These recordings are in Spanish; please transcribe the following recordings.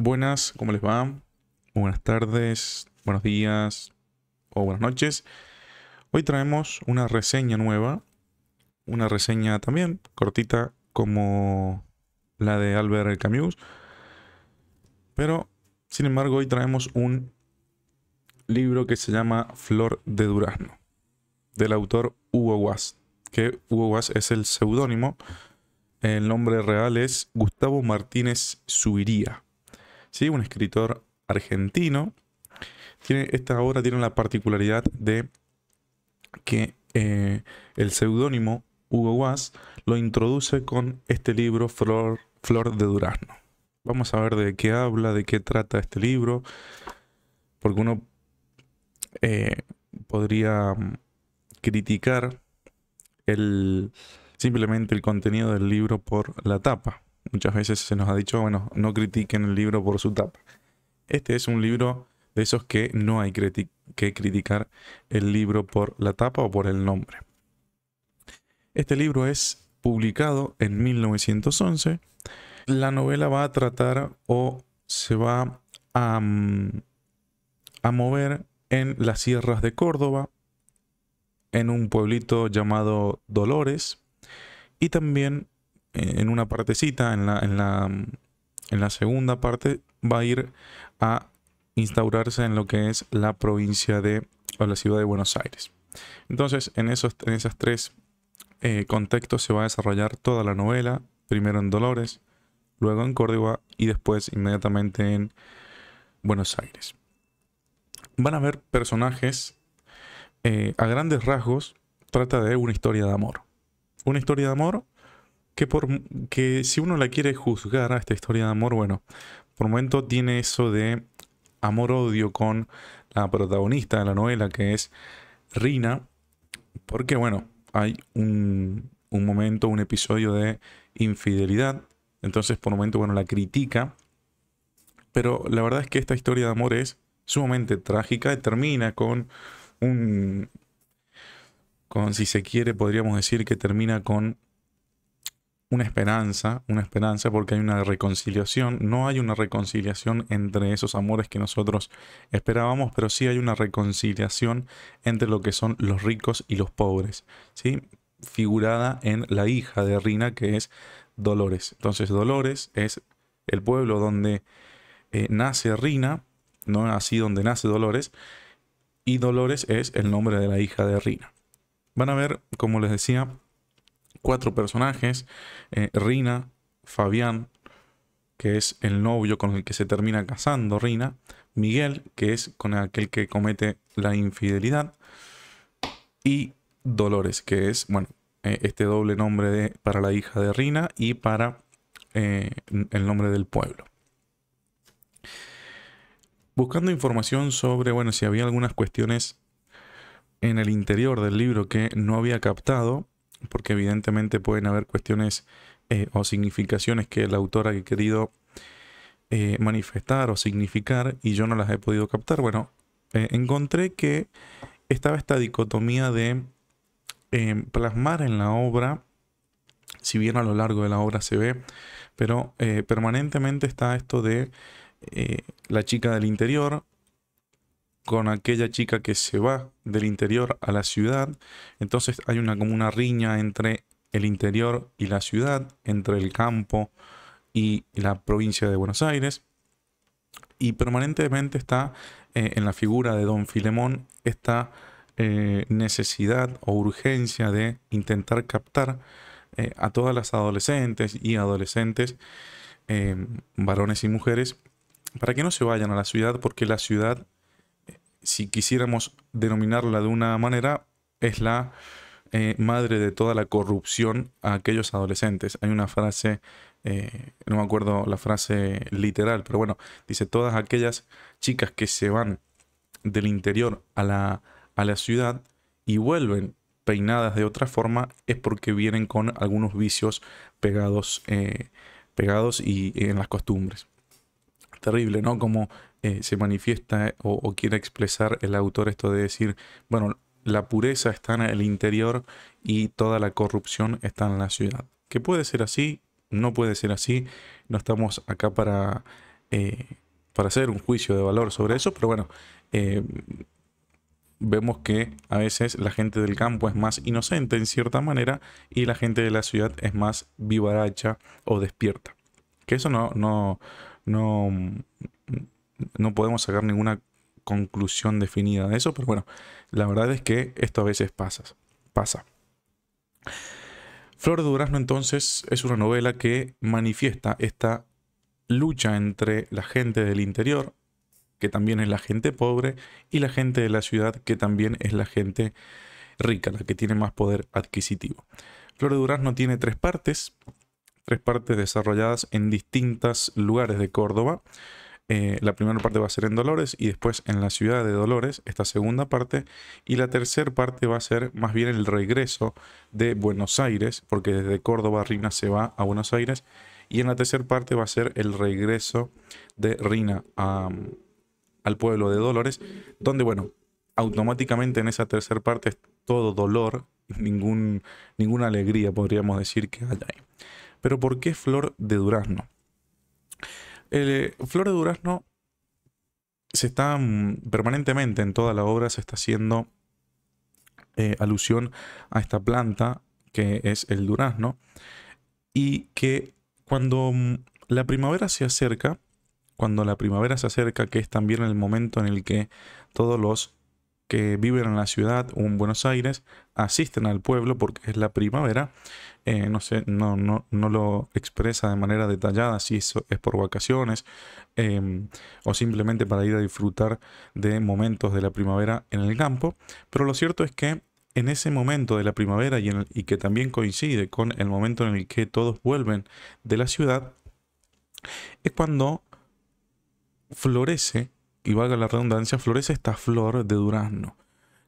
Buenas, ¿cómo les va? Buenas tardes, buenos días o buenas noches. Hoy traemos una reseña nueva, una reseña también cortita como la de Albert Camus, pero sin embargo hoy traemos un libro que se llama Flor de Durazno, del autor Hugo Guas, que Hugo Guas es el seudónimo, el nombre real es Gustavo Martínez Suiría un escritor argentino. Tiene, esta obra tiene la particularidad de que eh, el seudónimo Hugo Guas lo introduce con este libro Flor, Flor de Durazno. Vamos a ver de qué habla, de qué trata este libro, porque uno eh, podría mm, criticar simplemente el contenido del libro por la tapa. Muchas veces se nos ha dicho, bueno, no critiquen el libro por su tapa. Este es un libro de esos que no hay que criticar el libro por la tapa o por el nombre. Este libro es publicado en 1911. La novela va a tratar o se va a, mm, a mover en las sierras de Córdoba, en un pueblito llamado Dolores, y también en una partecita, en la, en la, segunda parte, va a ir a instaurarse en lo que es la provincia de o la ciudad de Buenos Aires. Entonces, en esos en tres eh, contextos se va a desarrollar toda la novela, primero en Dolores, luego en Córdoba y después inmediatamente en Buenos Aires. Van a ver personajes, eh, a grandes rasgos, trata de una historia de amor. Una historia de amor que, por, que si uno la quiere juzgar a esta historia de amor, bueno, por momento tiene eso de amor-odio con la protagonista de la novela, que es Rina, porque bueno, hay un, un momento, un episodio de infidelidad, entonces por un momento, bueno, la critica, pero la verdad es que esta historia de amor es sumamente trágica y termina con un... Con, si se quiere, podríamos decir que termina con una esperanza, una esperanza porque hay una reconciliación, no hay una reconciliación entre esos amores que nosotros esperábamos, pero sí hay una reconciliación entre lo que son los ricos y los pobres, ¿sí? figurada en la hija de Rina que es Dolores. Entonces Dolores es el pueblo donde eh, nace Rina, no así donde nace Dolores, y Dolores es el nombre de la hija de Rina. Van a ver, como les decía, cuatro personajes, eh, Rina, Fabián, que es el novio con el que se termina casando Rina, Miguel, que es con aquel que comete la infidelidad, y Dolores, que es, bueno, eh, este doble nombre de, para la hija de Rina y para eh, el nombre del pueblo. Buscando información sobre, bueno, si había algunas cuestiones en el interior del libro que no había captado, porque evidentemente pueden haber cuestiones eh, o significaciones que el autor ha querido eh, manifestar o significar y yo no las he podido captar. Bueno, eh, encontré que estaba esta dicotomía de plasmar en la obra, si bien a lo largo de la obra se ve, pero permanentemente está esto de la chica del interior, con aquella chica que se va del interior a la ciudad. Entonces hay una, como una riña entre el interior y la ciudad, entre el campo y la provincia de Buenos Aires. Y permanentemente está eh, en la figura de don Filemón esta eh, necesidad o urgencia de intentar captar eh, a todas las adolescentes y adolescentes, varones y mujeres, para que no se vayan a la ciudad porque la ciudad si quisiéramos denominarla de una manera, es la eh, madre de toda la corrupción a aquellos adolescentes. Hay una frase, eh, no me acuerdo la frase literal, pero bueno, dice, todas aquellas chicas que se van del interior a la, a la ciudad y vuelven peinadas de otra forma es porque vienen con algunos vicios pegados, eh, pegados y en las costumbres. Terrible, ¿no? Como eh, se manifiesta eh, o, quiere expresar el autor esto de decir, bueno, la pureza está en el interior y toda la corrupción está en la ciudad. Que puede ser así, no puede ser así, no estamos acá para, eh, para hacer un juicio de valor sobre eso, pero bueno, vemos que a veces la gente del campo es más inocente en cierta manera y la gente de la ciudad es más vivaracha o despierta. Que eso no, no, no, no podemos sacar ninguna conclusión definida de eso, pero bueno, la verdad es que esto a veces pasa. pasa. Flor de Durazno entonces es una novela que manifiesta esta lucha entre la gente del interior, que también es la gente pobre, y la gente de la ciudad, que también es la gente rica, la que tiene más poder adquisitivo. Flor de Durazno tiene tres partes, tres partes desarrolladas en distintos lugares de Córdoba. Eh, la primera parte va a ser en Dolores y después en la ciudad de Dolores, esta segunda parte. Y la tercera parte va a ser más bien el regreso de Buenos Aires, porque desde Córdoba Rina se va a Buenos Aires. Y en la tercera parte va a ser el regreso de Rina al pueblo de Dolores, donde, bueno, automáticamente en esa tercera parte es todo dolor, ningún, ninguna alegría podríamos decir que hay ahí. Pero ¿por qué flor de durazno? El, eh, Flor de Durazno se está mm, permanentemente en toda la obra, se está haciendo eh, alusión a esta planta que es el durazno y que cuando mm, la primavera se acerca, cuando la primavera se acerca, que es también el momento en el que todos los que viven en la ciudad o en Buenos Aires asisten al pueblo porque es la primavera. Eh, no sé, no, no, lo expresa de manera detallada si eso es por vacaciones em, o simplemente para ir a disfrutar de momentos de la primavera en el campo. Pero lo cierto es que en ese momento de la primavera y, y que también coincide con el momento en el que todos vuelven de la ciudad, es cuando florece y valga la redundancia, florece esta flor de durazno,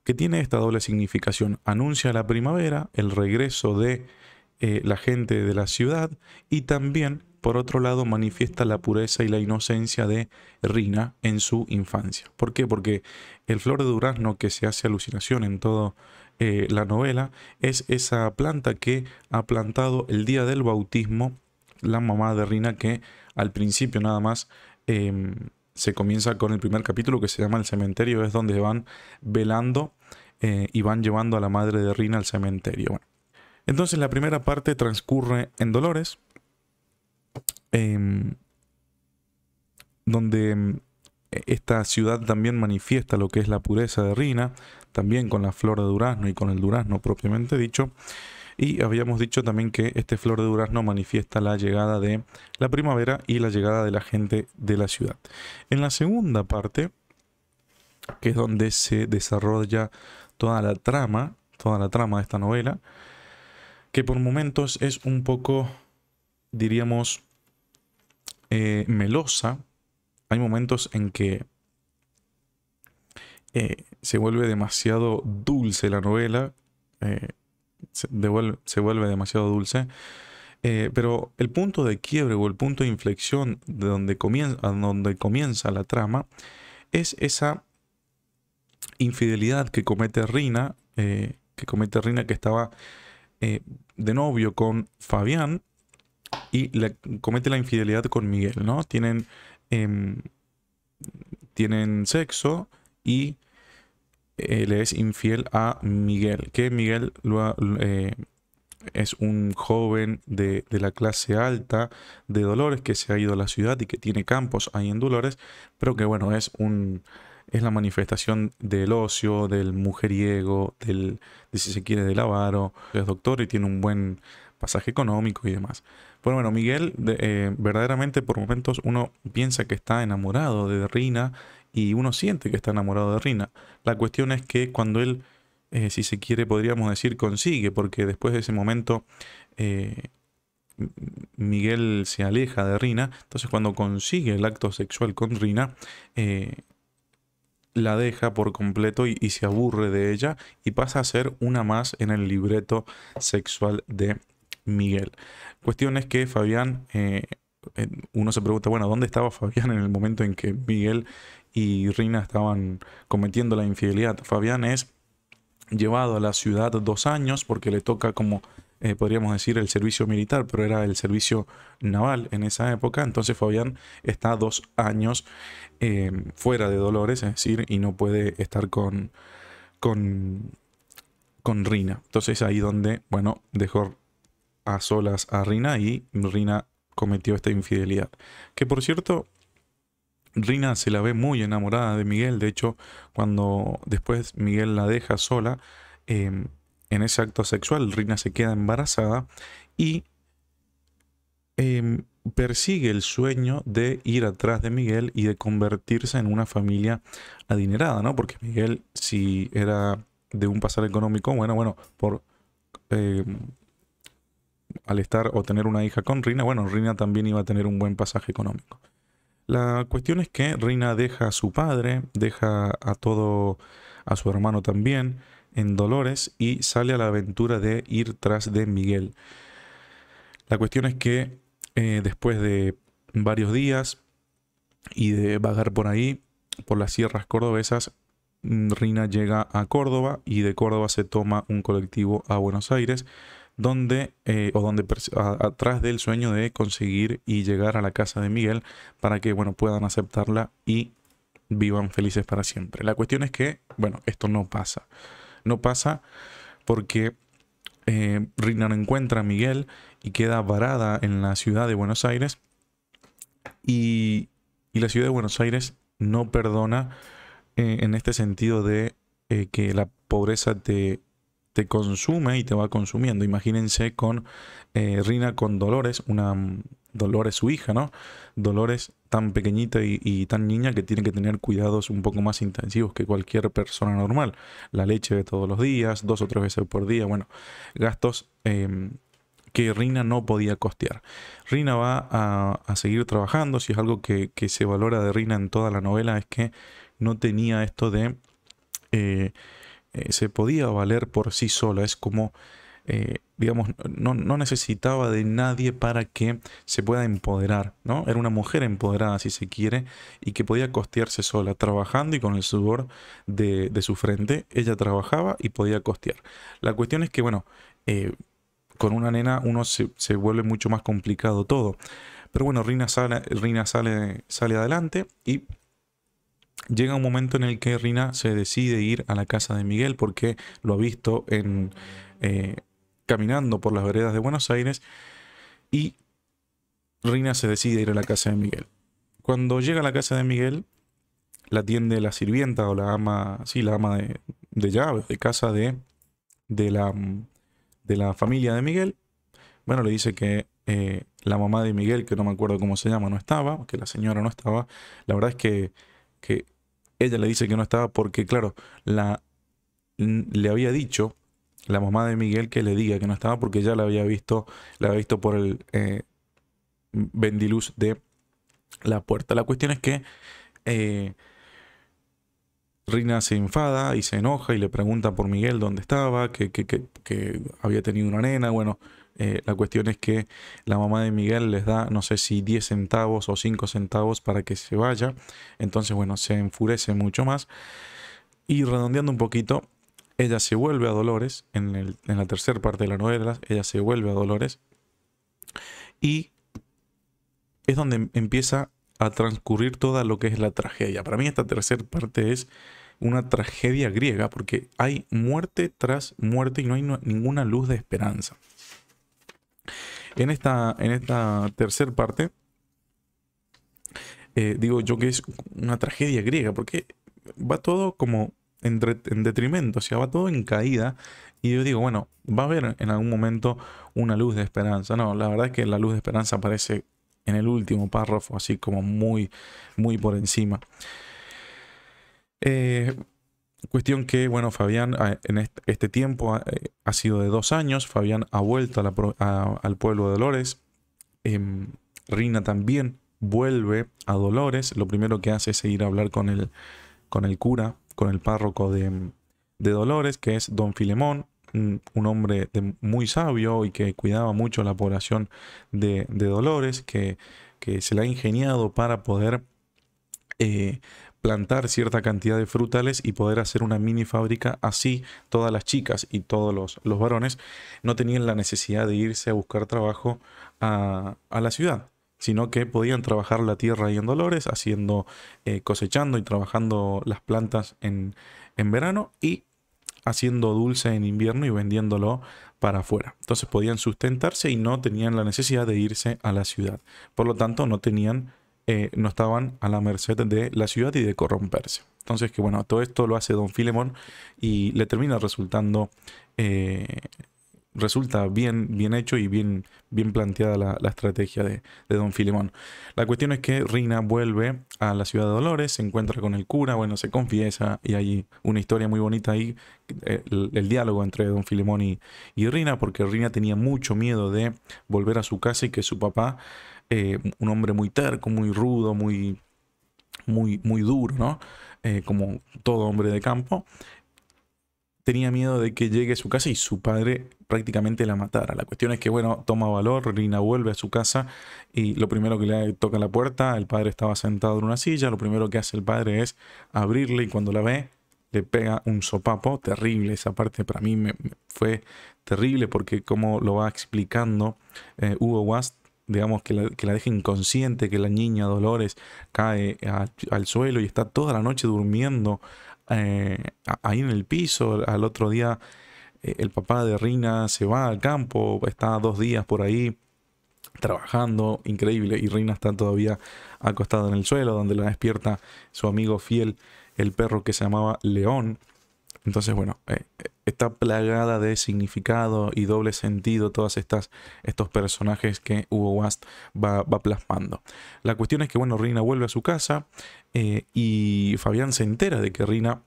que tiene esta doble significación. Anuncia la primavera, el regreso de eh, la gente de la ciudad y también, por otro lado, manifiesta la pureza y la inocencia de Rina en su infancia. ¿Por qué? Porque el flor de durazno que se hace alucinación en toda eh, la novela es esa planta que ha plantado el día del bautismo la mamá de Rina que al principio nada más em, se comienza con el primer capítulo que se llama El cementerio, es donde van velando eh, y van llevando a la madre de Rina al cementerio. entonces la primera parte transcurre en Dolores, em, donde em, esta ciudad también manifiesta lo que es la pureza de Rina, también con la flor de durazno y con el durazno propiamente dicho. Y habíamos dicho también que este flor de durazno manifiesta la llegada de la primavera y la llegada de la gente de la ciudad. En la segunda parte, que es donde se desarrolla toda la trama, toda la trama de esta novela, que por momentos es un poco, diríamos, eh, melosa. Hay momentos en que eh, se vuelve demasiado dulce la novela. Eh, se, vuelve demasiado dulce. Eh, pero el punto de quiebre o el punto de inflexión de donde comienza, donde comienza la trama es esa infidelidad que comete Rina, eh, que comete Rina que estaba eh, de novio con Fabián y comete la infidelidad con Miguel, ¿no? Tienen, em, tienen sexo y le es infiel a Miguel, que Miguel lo eh, es un joven de, la clase alta de Dolores que se ha ido a la ciudad y que tiene campos ahí en Dolores, pero que bueno, es un es la manifestación del ocio, del mujeriego, del, de si se quiere, del avaro. Es doctor y tiene un buen pasaje económico y demás. Pero bueno, Miguel, eh, verdaderamente por momentos uno piensa que está enamorado de Rina y uno siente que está enamorado de Rina. La cuestión es que cuando él, eh, si se quiere, podríamos decir, consigue, porque después de ese momento eh, Miguel se aleja de Rina, entonces cuando consigue el acto sexual con Rina, eh, la deja por completo y, se aburre de ella y pasa a ser una más en el libreto sexual de Miguel. Cuestión es que Fabián, uno se pregunta, bueno, ¿dónde estaba Fabián en el momento en que Miguel y Rina estaban cometiendo la infidelidad. Fabián es llevado a la ciudad dos años porque le toca como eh, podríamos decir el servicio militar, pero era el servicio naval en esa época. Entonces Fabián está dos años eh, fuera de Dolores, es decir, y no puede estar con, con, con Rina. Entonces ahí donde, bueno, dejó a solas a Rina y Rina cometió esta infidelidad. Que por cierto, Rina se la ve muy enamorada de Miguel, de hecho, cuando después Miguel la deja sola, em, en ese acto sexual, Rina se queda embarazada y em, persigue el sueño de ir atrás de Miguel y de convertirse en una familia adinerada, ¿no? Porque Miguel, si era de un pasar económico, bueno, bueno, por... Em, al estar o tener una hija con Rina, bueno, Rina también iba a tener un buen pasaje económico. La cuestión es que Reina deja a su padre, deja a todo, a su hermano también, en Dolores y sale a la aventura de ir tras de Miguel. La cuestión es que eh, después de varios días y de vagar por ahí, por las sierras cordobesas, mm, Rina llega a Córdoba y de Córdoba se toma un colectivo a Buenos Aires donde, eh, o donde atrás del sueño de conseguir y llegar a la casa de Miguel para que, bueno, puedan aceptarla y vivan felices para siempre. La cuestión es que, bueno, esto no pasa. No pasa porque eh, Rina no encuentra a Miguel y queda varada en la ciudad de Buenos Aires y, la ciudad de Buenos Aires no perdona eh, en este sentido de eh, que la pobreza te consume y te va consumiendo. Imagínense con eh, Rina con Dolores, una mm, Dolores su hija, ¿no? Dolores tan pequeñita y, tan niña que tiene que tener cuidados un poco más intensivos que cualquier persona normal. La leche de todos los días, dos o tres veces por día, bueno, gastos em, que Rina no podía costear. Rina va a, seguir trabajando, si es algo que, se valora de Rina en toda la novela, es que no tenía esto de... Eh, eh, se podía valer por sí sola. Es como, eh, digamos, no, necesitaba de nadie para que se pueda empoderar, ¿no? Era una mujer empoderada, si se quiere, y que podía costearse sola, trabajando y con el sudor de, su frente. Ella trabajaba y podía costear. La cuestión es que, bueno, eh, con una nena uno se, vuelve mucho más complicado todo. Pero bueno, Rina sale, sale, sale adelante y llega un momento en el que Rina se decide ir a la casa de Miguel porque lo ha visto en, eh, caminando por las veredas de Buenos Aires y Rina se decide ir a la casa de Miguel. Cuando llega a la casa de Miguel, la atiende la sirvienta o la ama, sí, la ama de, de llaves, de casa de, de, la, de la familia de Miguel. Bueno, le dice que eh, la mamá de Miguel, que no me acuerdo cómo se llama, no estaba, que la señora no estaba. La verdad es que ella le dice que no estaba porque, claro, la, le había dicho la mamá de Miguel que le diga que no estaba porque ya la había visto, la había visto por el eh, vendiluz de la puerta. La cuestión es que eh, Rina se enfada y se enoja y le pregunta por Miguel dónde estaba, que, que había tenido una nena, bueno, eh, la cuestión es que la mamá de Miguel les da, no sé si 10 centavos o 5 centavos para que se vaya. Entonces, bueno, se enfurece mucho más. Y redondeando un poquito, ella se vuelve a Dolores, en, la tercera parte de la novela, ella se vuelve a Dolores. Y es donde empieza a transcurrir toda lo que es la tragedia. Para mí esta tercera parte es una tragedia griega porque hay muerte tras muerte y no hay ninguna luz de esperanza. En esta, en esta tercera parte, eh, digo yo que es una tragedia griega, porque va todo como en, detrimento, o sea, va todo en caída. Y yo digo, bueno, va a haber en algún momento una luz de esperanza. No, la verdad es que la luz de esperanza aparece en el último párrafo, así como muy, muy por encima. Eh, Cuestión que, bueno, Fabián en este tiempo eh, ha sido de dos años, Fabián ha vuelto al pueblo de Dolores, eh, Rina también vuelve a Dolores, lo primero que hace es seguir a hablar con el, con el cura, con el párroco de, Dolores, que es don Filemón, un, hombre muy sabio y que cuidaba mucho la población de, Dolores, que, se la ha ingeniado para poder... Eh, plantar cierta cantidad de frutales y poder hacer una mini fábrica. Así todas las chicas y todos los, varones no tenían la necesidad de irse a buscar trabajo a, a la ciudad sino que podían trabajar la tierra ahí en Dolores, haciendo, eh, cosechando y trabajando las plantas en, en verano y haciendo dulce en invierno y vendiéndolo para afuera. Entonces podían sustentarse y no tenían la necesidad de irse a la ciudad. Por lo tanto, no tenían eh, no estaban a la merced de la ciudad y de corromperse. Entonces, que bueno, todo esto lo hace Don Filemón y le termina resultando, eh, resulta bien, bien hecho y bien, bien planteada la, estrategia de, Don Filemón. La cuestión es que Rina vuelve a la ciudad de Dolores, se encuentra con el cura, bueno, se confiesa y hay una historia muy bonita ahí, eh, el, diálogo entre Don Filemón y, y Rina, porque Rina tenía mucho miedo de volver a su casa y que su papá eh, un hombre muy terco, muy rudo, muy, muy, muy duro, ¿no? Eh, como todo hombre de campo, tenía miedo de que llegue a su casa y su padre prácticamente la matara. La cuestión es que, bueno, toma valor, Rina vuelve a su casa y lo primero que le toca la puerta, el padre estaba sentado en una silla, lo primero que hace el padre es abrirle y cuando la ve, le pega un sopapo terrible. Esa parte para mí me, fue terrible porque como lo va explicando eh, Hugo Wast, digamos, que la, que deja inconsciente, que la niña Dolores cae al suelo y está toda la noche durmiendo eh, ahí en el piso. Al otro día eh, el papá de Rina se va al campo, está dos días por ahí trabajando, increíble, y Rina está todavía acostada en el suelo, donde la despierta su amigo fiel, el perro que se llamaba León. Entonces, bueno, eh, está plagada de significado y doble sentido todas estas estos personajes que Hugo Wast va, plasmando. La cuestión es que bueno, Rina vuelve a su casa eh, y Fabián se entera de que Rina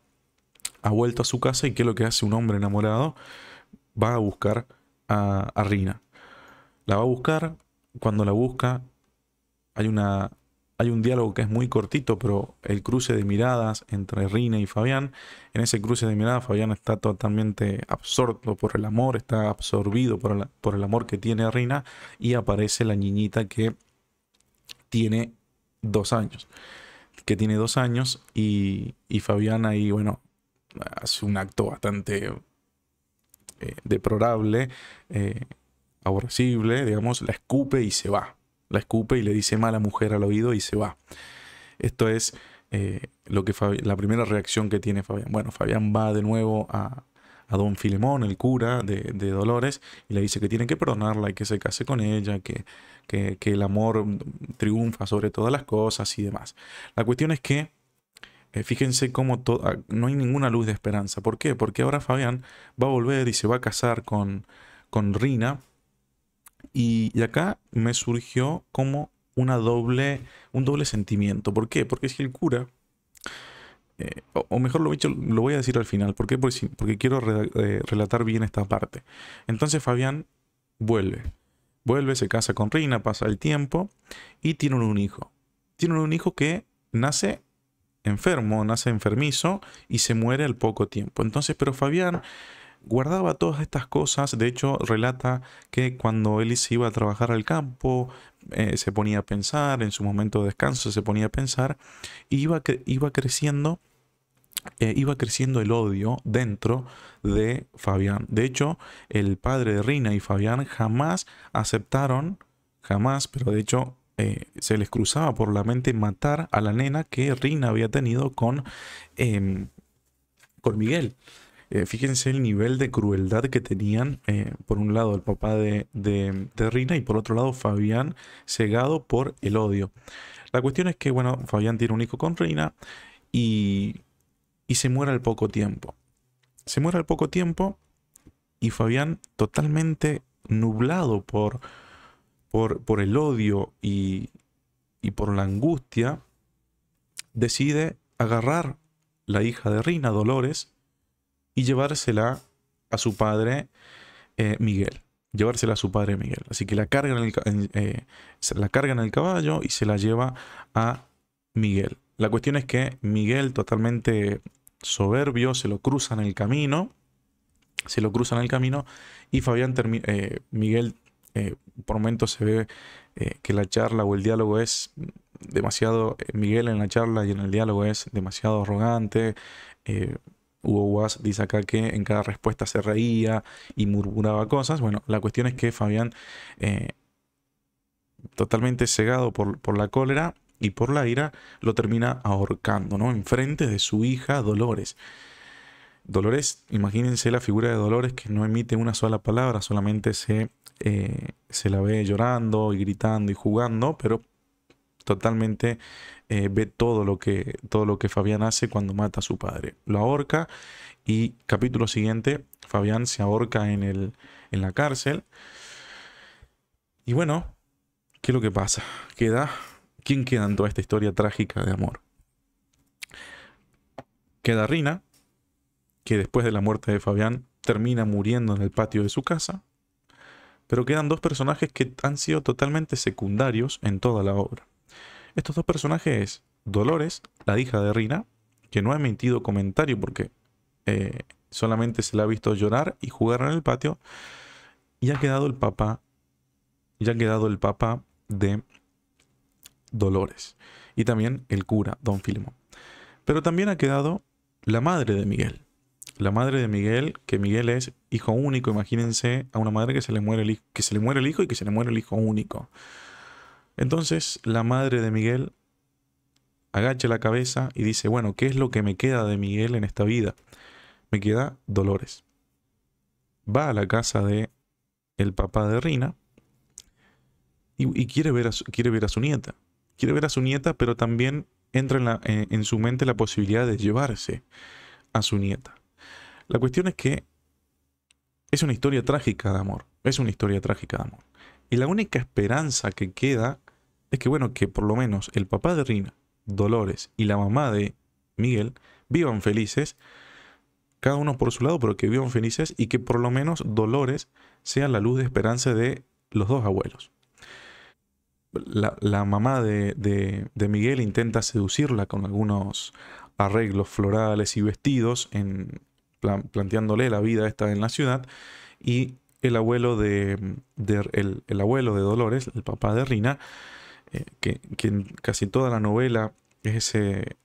ha vuelto a su casa y que lo que hace un hombre enamorado va a buscar a Rina. La va a buscar, cuando la busca hay una hay un diálogo que es muy cortito, pero el cruce de miradas entre Rina y Fabián, en ese cruce de miradas Fabián está totalmente absorto por el amor, está absorbido por el, amor que tiene a Rina y aparece la niñita que tiene dos años, que tiene dos años y, y Fabián ahí, bueno, hace un acto bastante eh, deplorable, eh, aborrecible, digamos, la escupe y se va la escupe y le dice mala mujer al oído y se va. Esto es eh, lo que la primera reacción que tiene Fabián. Bueno, Fabián va de nuevo a, don Filemón, el cura de, Dolores, y le dice que tiene que perdonarla y que se case con ella, que, que, el amor triunfa sobre todas las cosas y demás. La cuestión es que eh, fíjense cómo ah, no hay ninguna luz de esperanza. ¿Por qué? Porque ahora Fabián va a volver y se va a casar con, con Rina, y, acá me surgió como una doble, un doble sentimiento. ¿Por qué? Porque que el cura, eh, o, mejor lo dicho, lo voy a decir al final. ¿Por qué? Porque, porque quiero eh, relatar bien esta parte. Entonces Fabián vuelve. Vuelve, se casa con Reina, pasa el tiempo y tiene un hijo. tiene un hijo que nace enfermo, nace enfermizo y se muere al poco tiempo. Entonces, pero Fabián guardaba todas estas cosas. De hecho, relata que cuando él se iba a trabajar al campo, eh, se ponía a pensar, en su momento de descanso se ponía a pensar, iba, iba creciendo. Eh, iba creciendo el odio dentro de Fabián. De hecho, el padre de Rina y Fabián jamás aceptaron, jamás, pero de hecho eh, se les cruzaba por la mente matar a la nena que Rina había tenido con, em, con Miguel. Eh, fíjense el nivel de crueldad que tenían, eh, por un lado, el papá de, de, Rina y por otro lado, Fabián, cegado por el odio. La cuestión es que, bueno, Fabián tiene un hijo con Rina y, se muere al poco tiempo. Se muere al poco tiempo y Fabián, totalmente nublado por, por, por el odio y, y por la angustia, decide agarrar la hija de Rina, Dolores, y llevársela a su padre eh, Miguel. Llevársela a su padre Miguel. Así que la carga en el, eh, la carga el caballo y se la lleva a Miguel. La cuestión es que Miguel, totalmente soberbio, se lo cruza en el camino. Se lo cruza en el camino y Fabián eh, Miguel, por momentos se ve que la charla o el diálogo es demasiado. Miguel en la charla y en el diálogo es demasiado arrogante, Hugo Was dice acá que en cada respuesta se reía y murmuraba cosas. Bueno, la cuestión es que Fabián, eh, totalmente cegado por, la cólera y por la ira, lo termina ahorcando, ¿no? Enfrente de su hija Dolores. Dolores, imagínense la figura de Dolores que no emite una sola palabra, solamente se, eh, se la ve llorando y gritando y jugando, pero totalmente eh, ve todo lo, que, todo lo que Fabián hace cuando mata a su padre. Lo ahorca y capítulo siguiente, Fabián se ahorca en, el, en la cárcel. Y bueno, ¿qué es lo que pasa? Queda, ¿Quién queda en toda esta historia trágica de amor? Queda Rina, que después de la muerte de Fabián termina muriendo en el patio de su casa, pero quedan dos personajes que han sido totalmente secundarios en toda la obra. Estos dos personajes, Dolores, la hija de Rina, que no ha emitido comentario porque eh, solamente se la ha visto llorar y jugar en el patio, y ha quedado el papá, y ha quedado el papá de Dolores, y también el cura, don Filmo. Pero también ha quedado la madre de Miguel. La madre de Miguel, que Miguel es hijo único, imagínense a una madre que se le muere el hijo y que se le muere el hijo único. Entonces la madre de Miguel agacha la cabeza y dice, bueno, ¿qué es lo que me queda de Miguel en esta vida? Me queda Dolores. Va a la casa de el papá de Rina y, quiere, ver a su, quiere ver a su nieta. Quiere ver a su nieta, pero también entra en su mente la posibilidad de llevarse a su nieta. La cuestión es que es una historia trágica de amor. Es una historia trágica de amor. Y la única esperanza que queda es que, bueno, que por lo menos el papá de Rina, Dolores, y la mamá de Miguel vivan felices, cada uno por su lado, pero que vivan felices y que por lo menos Dolores sea la luz de esperanza de los dos abuelos. La, mamá de, Miguel intenta seducirla con algunos arreglos florales y vestidos, en, planteándole la vida esta en la ciudad, y el abuelo de, el abuelo de Dolores, el papá de Rina, eh, que, en casi toda la novela es ese,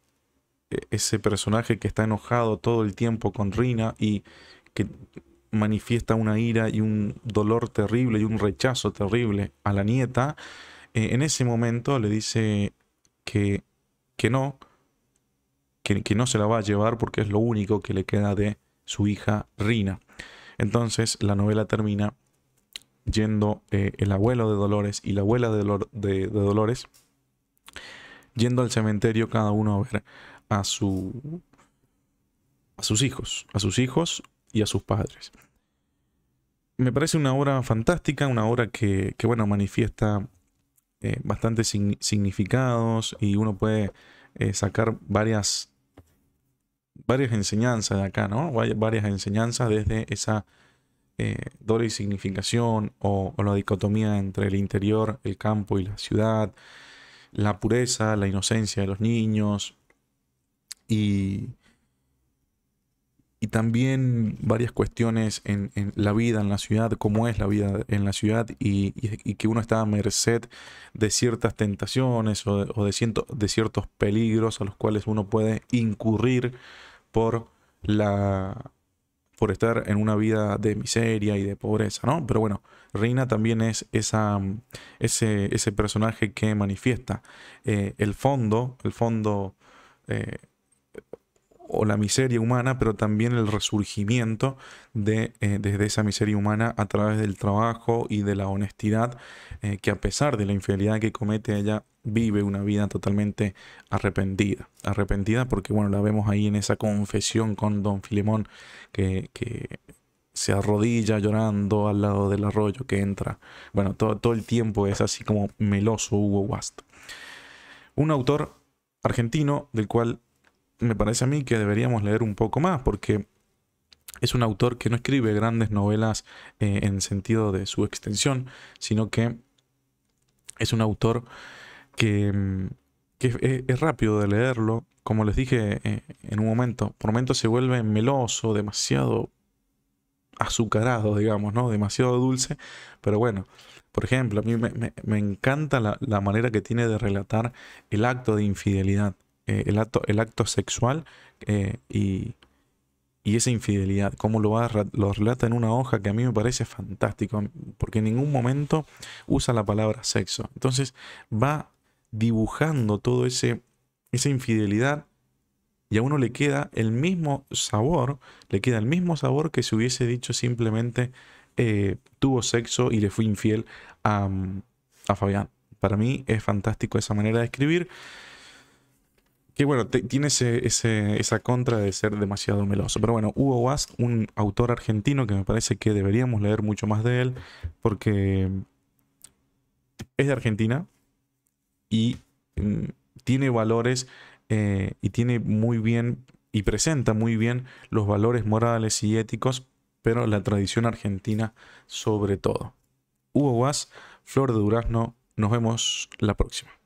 e, ese personaje que está enojado todo el tiempo con Rina y que manifiesta una ira y un dolor terrible y un rechazo terrible a la nieta, eh, en ese momento le dice que, no, que, que, no se la va a llevar porque es lo único que le queda de su hija Rina. Entonces la novela termina yendo eh, el abuelo de Dolores y la abuela de, de, Dolores, yendo al cementerio cada uno a ver a, su, a sus hijos, a sus hijos y a sus padres. Me parece una obra fantástica, una obra que, que bueno, manifiesta eh, bastantes significados y uno puede eh, sacar varias, varias enseñanzas de acá, ¿no? Varias enseñanzas desde esa eh, y significación o, la dicotomía entre el interior, el campo y la ciudad, la pureza, la inocencia de los niños y, y también varias cuestiones en, la vida en la ciudad, cómo es la vida en la ciudad y, que uno está a merced de ciertas tentaciones o, de ciertos peligros a los cuales uno puede incurrir por la por estar en una vida de miseria y de pobreza, ¿no? Pero bueno, Reina también es mm, ese, ese personaje que manifiesta eh, el fondo, el fondo eh, o la miseria humana, pero también el resurgimiento de, eh, desde esa miseria humana a través del trabajo y de la honestidad, eh, que a pesar de la infidelidad que comete ella, vive una vida totalmente arrepentida. Arrepentida porque, bueno, la vemos ahí en esa confesión con don Filemón, que, se arrodilla llorando al lado del arroyo que entra. Bueno, todo, todo el tiempo es así como meloso Hugo Wast. Un autor argentino del cual me parece a mí que deberíamos leer un poco más, porque es un autor que no escribe grandes novelas eh, en sentido de su extensión, sino que es un autor que, mm, eh, es, rápido de leerlo. Como les dije eh, en un momento, por momentos se vuelve meloso, demasiado azucarado, digamos, ¿no? Demasiado dulce. Pero bueno, por ejemplo, a mí me, encanta la manera que tiene de relatar el acto de infidelidad eh, el, acto, el, acto, sexual eh, y, esa infidelidad, cómo lo, lo relata en una hoja que a mí me parece fantástico, porque en ningún momento usa la palabra sexo. Entonces va dibujando todo ese, esa infidelidad y a uno le queda el mismo sabor, le queda el mismo sabor que si hubiese dicho simplemente eh, tuvo sexo y le fui infiel a, mm, a Fabián. Para mí es fantástico esa manera de escribir. Que bueno, tiene esa contra de ser demasiado meloso. Pero bueno, Hugo Guas, un autor argentino que me parece que deberíamos leer mucho más de él, porque es de Argentina y mm, tiene valores eh, y tiene muy bien y presenta muy bien los valores morales y éticos, pero la tradición argentina sobre todo. Hugo Guas, Flor de Durazno, nos vemos la próxima.